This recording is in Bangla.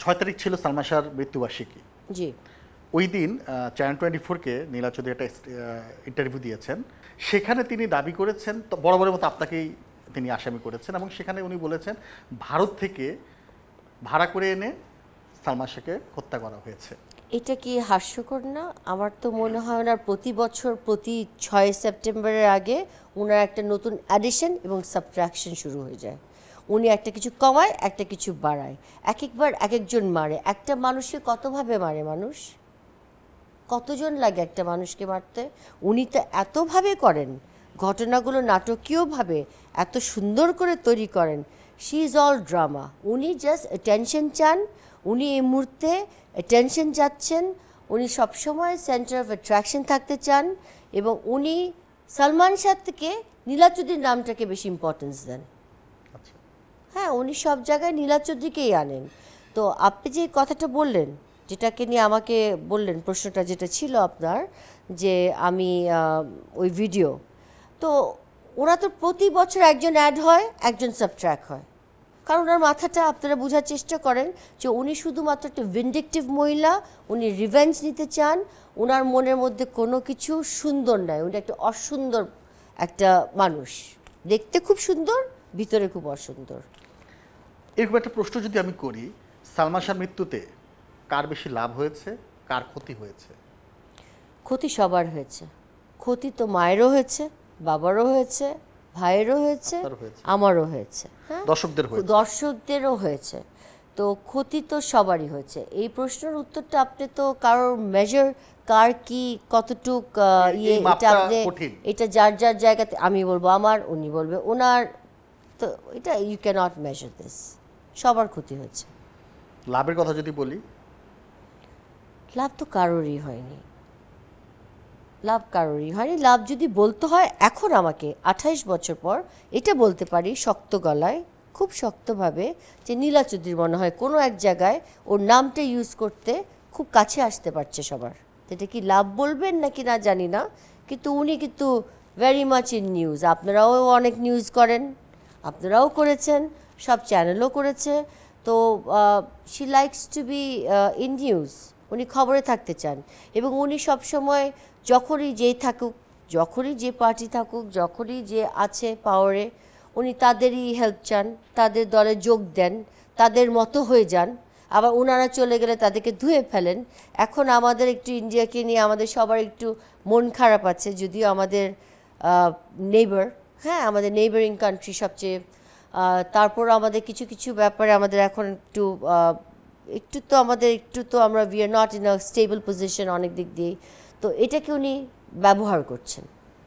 ছয় তারিখ ছিল সালমা শাহর মৃত্যুবার্ষিকী জি ওই দিন চ্যানেল টোয়েন্টি ফোরকে নীলা চৌধুরী একটা ইন্টারভিউ দিয়েছেন সেখানে তিনি দাবি করেছেন বড় মতো আপনাকেই তিনি আসামি করেছেন এবং সেখানে উনি বলেছেন ভারত থেকে ভাড়া করে এনে সালমা শাহকে হত্যা করা হয়েছে এটা কি হাস্যকর না আমার তো মনে হয় ওনার প্রতি বছর প্রতি ছয় সেপ্টেম্বরের আগে ওনার একটা নতুন অ্যাডিশন এবং সাবট্রাকশন শুরু হয়ে যায় উনি একটা কিছু কমায় একটা কিছু বাড়ায় এক একবার এক একজন মারে একটা মানুষকে কতভাবে মারে মানুষ কতজন লাগে একটা মানুষকে মারতে উনি তো এতভাবে করেন ঘটনাগুলো নাটকীয়ভাবে এত সুন্দর করে তৈরি করেন শি ইজ অল ড্রামা উনি জাস্ট অ্যাটেনশন চান উনি এই মুহূর্তে অ্যাটেনশন চাচ্ছেন উনি সবসময় সেন্টার অফ অ্যাট্রাকশন থাকতে চান এবং উনি সালমান শাহ থেকে নামটাকে বেশি ইম্পর্টেন্স দেন হ্যাঁ উনি সব জায়গায় চৌধুরীকেই আনেন তো আপনি যে কথাটা বললেন যেটাকে নিয়ে আমাকে বললেন প্রশ্নটা যেটা ছিল আপনার যে আমি ওই ভিডিও তো ওরা তো প্রতি বছর একজন অ্যাড হয় একজন সাবট্র্যাক হয় কারণ ওনার মাথাটা আপনারা বোঝার চেষ্টা করেন যে উনি শুধুমাত্র একটা ভিন্ডিকটিভ মহিলা উনি রিভেঞ্জ নিতে চান ওনার মনের মধ্যে কোনো কিছু সুন্দর নয় উনি একটা অসুন্দর একটা মানুষ দেখতে খুব সুন্দর ভিতরে খুব অসুন্দর এরকম একটা প্রশ্ন যদি আমি করি সালমান শাহ মৃত্যুতে কার বেশি লাভ হয়েছে কার ক্ষতি হয়েছে ক্ষতি সবার হয়েছে ক্ষতি তো মায়েরও হয়েছে বাবারও হয়েছে ভাইয়েরও হয়েছে আমারও হয়েছে হ্যাঁ? দর্শকদের দর্শকদেরও হয়েছে তো ক্ষতি তো সবারই হয়েছে এই প্রশ্নের উত্তরটা আপনি তো কারোর মেজার কার কি কতটুক ইয়ে এটা আপনি এটা যার যার জায়গাতে আমি বলবো আমার উনি বলবে ওনার তো এটা ইউ ক্যানট মেজার দিস সবার ক্ষতি হচ্ছে লাভের কথা যদি বলি লাভ তো কারোরই হয়নি লাভ কারোরই হয়নি লাভ যদি বলতে হয় এখন আমাকে আঠাইশ বছর পর এটা বলতে পারি শক্ত গলায় খুব শক্তভাবে যে নীলা চৌধুরী মনে হয় কোনো এক জায়গায় ওর নামটা ইউজ করতে খুব কাছে আসতে পারছে সবার এটা কি লাভ বলবেন নাকি না জানি না কিন্তু উনি কিন্তু ভেরি মাচ ইন নিউজ আপনারাও অনেক নিউজ করেন আপনারাও করেছেন সব চ্যানেলও করেছে তো she likes to be in news উনি খবরে থাকতে চান এবং উনি সবসময় যখনই যেই থাকুক যখনই যে পার্টি থাকুক যখনই যে আছে পাওয়ারে উনি তাদেরই হেল্প চান তাদের দলে যোগ দেন তাদের মতো হয়ে যান আবার ওনারা চলে গেলে তাদেরকে ধুয়ে ফেলেন এখন আমাদের একটু ইন্ডিয়াকে নিয়ে আমাদের সবার একটু মন খারাপ আছে যদিও আমাদের নেইবার হ্যাঁ আমাদের নেইবারিং কান্ট্রি সবচেয়ে তারপর আমাদের কিছু কিছু ব্যাপারে আমাদের এখন একটু একটু তো আমাদের একটু তো আমরা we are not in a stable position অনেক দিক দিয়ে তো এটাকে উনি ব্যবহার করছেন